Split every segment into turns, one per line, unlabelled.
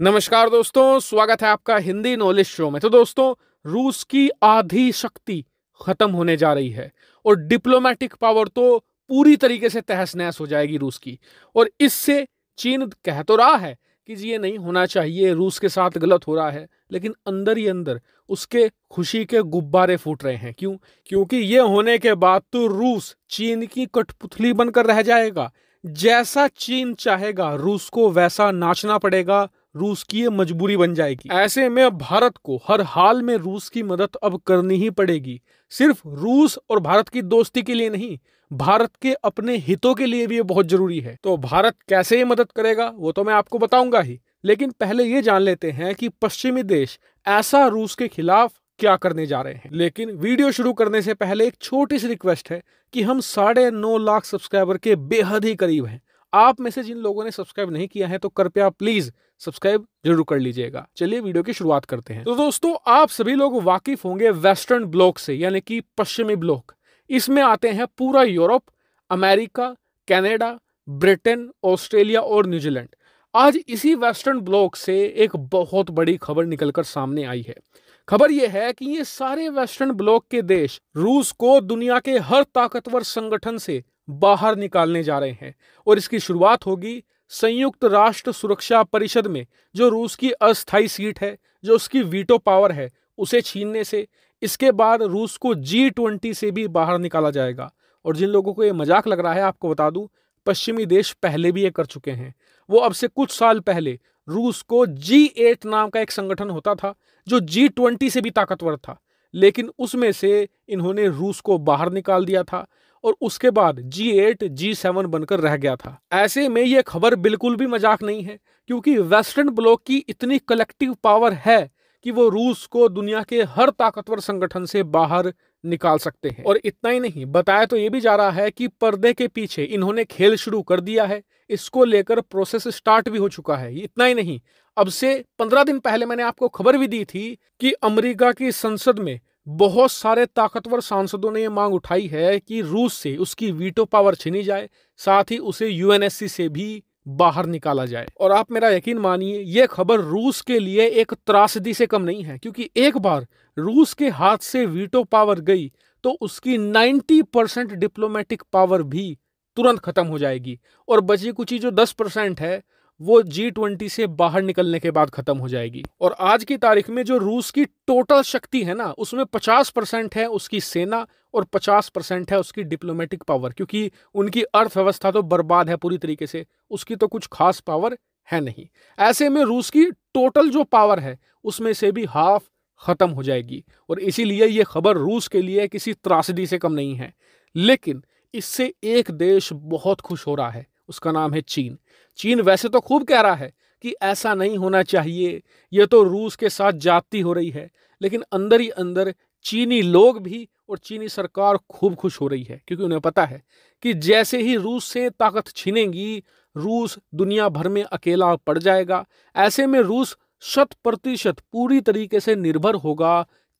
नमस्कार दोस्तों स्वागत है आपका हिंदी नॉलेज शो में तो दोस्तों रूस की आधी शक्ति खत्म होने जा रही है और डिप्लोमेटिक पावर तो पूरी तरीके से तहस नहस हो जाएगी रूस की और इससे चीन कह तो रहा है कि जी ये नहीं होना चाहिए रूस के साथ गलत हो रहा है लेकिन अंदर ही अंदर उसके खुशी के गुब्बारे फूट रहे हैं क्यों क्योंकि ये होने के बाद तो रूस चीन की कठपुतली बनकर रह जाएगा जैसा चीन चाहेगा रूस को वैसा नाचना पड़ेगा रूस की ये मजबूरी बन जाएगी ऐसे में अब भारत को हर हाल में रूस की मदद अब करनी ही पड़ेगी सिर्फ रूस और भारत की दोस्ती के लिए नहीं भारत के अपने हितों के लिए भी ये बहुत जरूरी है तो भारत कैसे ये मदद करेगा वो तो मैं आपको बताऊंगा ही लेकिन पहले ये जान लेते हैं कि पश्चिमी देश ऐसा रूस के खिलाफ क्या करने जा रहे हैं लेकिन वीडियो शुरू करने से पहले एक छोटी सी रिक्वेस्ट है कि हम साढ़े नौ लाख सब्सक्राइबर के बेहद ही करीब हैं आप में से जिन लोगों ने सब्सक्राइब नहीं किया है तो कृपया प्लीज सब्सक्राइब जरूर कर लीजिएगा चलिए वीडियो की शुरुआत करते हैं तो दोस्तों आप सभी लोग वाकिफ होंगे वेस्टर्न ब्लॉक से यानी कि पश्चिमी ब्लॉक इसमें आते हैं पूरा Europe America Canada Britain Australia और न्यूजीलैंड आज इसी वेस्टर्न ब्लॉक से एक बहुत बड़ी खबर निकलकर सामने आई है खबर यह है कि ये सारे वेस्टर्न ब्लॉक के देश रूस को दुनिया के हर ताकतवर संगठन से बाहर निकालने जा रहे हैं और इसकी शुरुआत होगी संयुक्त राष्ट्र सुरक्षा परिषद में जो रूस की अस्थायी सीट है जो उसकी वीटो पावर है उसे छीनने से इसके बाद रूस को जी ट्वेंटी से भी बाहर निकाला जाएगा और जिन लोगों को ये मजाक लग रहा है आपको बता दूं पश्चिमी देश पहले भी ये कर चुके हैं वो अब से कुछ साल पहले रूस को जी एट नाम का एक संगठन होता था जो जी ट्वेंटी से भी ताकतवर था लेकिन उसमें से इन्होंने रूस को बाहर निकाल दिया था और उसके बाद जी एट जी सेवन बनकर रह गया था ऐसे में यह खबर बिल्कुल भी मजाक नहीं है क्योंकि वेस्टर्न ब्लॉक की इतनी कलेक्टिव पावर है कि वो रूस को दुनिया के हर ताकतवर संगठन से बाहर निकाल सकते हैं और इतना ही नहीं बताया तो ये भी जा रहा है कि पर्दे के पीछे इन्होंने खेल शुरू कर दिया है इसको लेकर प्रोसेस स्टार्ट भी हो चुका है इतना ही नहीं अब से पंद्रह दिन पहले मैंने आपको खबर भी दी थी कि अमेरिका की संसद में बहुत सारे ताकतवर सांसदों ने यह मांग उठाई है कि रूस से उसकी वीटो पावर छीनी जाए साथ ही उसे यूएनएससी से भी बाहर निकाला जाए और आप मेरा यकीन मानिए यह खबर रूस के लिए एक त्रासदी से कम नहीं है क्योंकि एक बार रूस के हाथ से वीटो पावर गई तो उसकी 90 परसेंट डिप्लोमेटिक पावर भी तुरंत खत्म हो जाएगी और बची कुची जो 10 परसेंट है वो जी ट्वेंटी से बाहर निकलने के बाद खत्म हो जाएगी और आज की तारीख में जो रूस की टोटल शक्ति है ना उसमें पचास परसेंट है उसकी सेना और पचास परसेंट है उसकी डिप्लोमेटिक पावर क्योंकि उनकी अर्थव्यवस्था तो बर्बाद है पूरी तरीके से उसकी तो कुछ खास पावर है नहीं ऐसे में रूस की टोटल जो पावर है उसमें से भी हाफ खत्म हो जाएगी और इसीलिए ये खबर रूस के लिए किसी त्रासदी से कम नहीं है लेकिन इससे एक देश बहुत खुश हो रहा है उसका नाम है चीन चीन वैसे तो खूब कह रहा है कि ऐसा नहीं होना चाहिए ये तो रूस के साथ जाती हो रही है लेकिन अंदर ही अंदर चीनी लोग भी और चीनी सरकार खूब खुश हो रही है क्योंकि उन्हें पता है कि जैसे ही रूस से ताकत छीनेगी रूस दुनिया भर में अकेला पड़ जाएगा ऐसे में रूस शत प्रतिशत पूरी तरीके से निर्भर होगा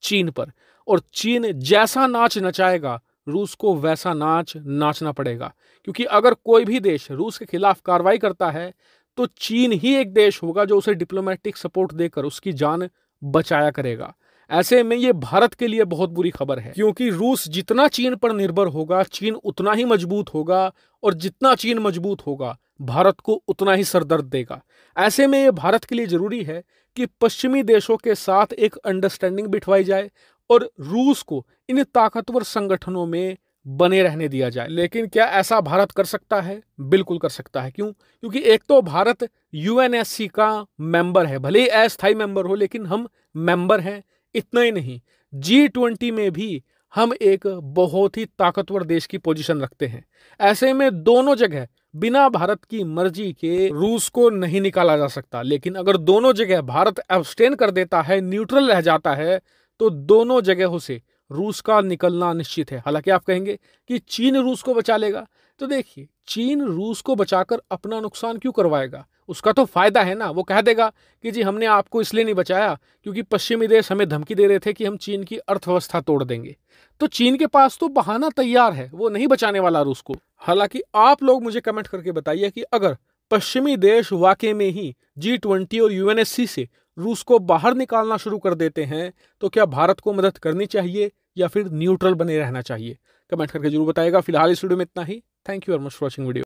चीन पर और चीन जैसा नाच नचाएगा रूस को वैसा नाच नाचना पड़ेगा क्योंकि अगर कोई भी देश रूस के खिलाफ कार्रवाई करता है तो चीन ही एक देश होगा जो उसे डिप्लोमेटिक सपोर्ट देकर उसकी जान बचाया करेगा ऐसे में ये भारत के लिए बहुत बुरी खबर है क्योंकि रूस जितना चीन पर निर्भर होगा चीन उतना ही मजबूत होगा और जितना चीन मजबूत होगा भारत को उतना ही सरदर्द देगा ऐसे में ये भारत के लिए ज़रूरी है कि पश्चिमी देशों के साथ एक अंडरस्टैंडिंग बिठवाई जाए और रूस को इन ताकतवर संगठनों में बने रहने दिया जाए लेकिन क्या ऐसा भारत कर सकता है बिल्कुल कर सकता है क्यों क्योंकि एक तो भारत यूएनएससी का मेंबर है भले ही अस्थायी मेंबर हो लेकिन हम मेंबर हैं इतना ही नहीं जी ट्वेंटी में भी हम एक बहुत ही ताकतवर देश की पोजीशन रखते हैं ऐसे में दोनों जगह बिना भारत की मर्जी के रूस को नहीं निकाला जा सकता लेकिन अगर दोनों जगह भारत एब्सटेन कर देता है न्यूट्रल रह जाता है तो दोनों जगहों से रूस का निकलना निश्चित है हालांकि आप कहेंगे कि चीन रूस को बचा लेगा तो देखिए चीन रूस को बचाकर अपना नुकसान क्यों करवाएगा उसका तो फायदा है ना वो कह देगा कि जी हमने आपको इसलिए नहीं बचाया क्योंकि पश्चिमी देश हमें धमकी दे रहे थे कि हम चीन की अर्थव्यवस्था तोड़ देंगे तो चीन के पास तो बहाना तैयार है वो नहीं बचाने वाला रूस को हालांकि आप लोग मुझे कमेंट करके बताइए कि अगर पश्चिमी देश वाकई में ही जी ट्वेंटी और यूएनएससी से रूस को बाहर निकालना शुरू कर देते हैं तो क्या भारत को मदद करनी चाहिए या फिर न्यूट्रल बने रहना चाहिए कमेंट करके जरूर बताएगा फिलहाल इस वीडियो में इतना ही thank you very much for watching video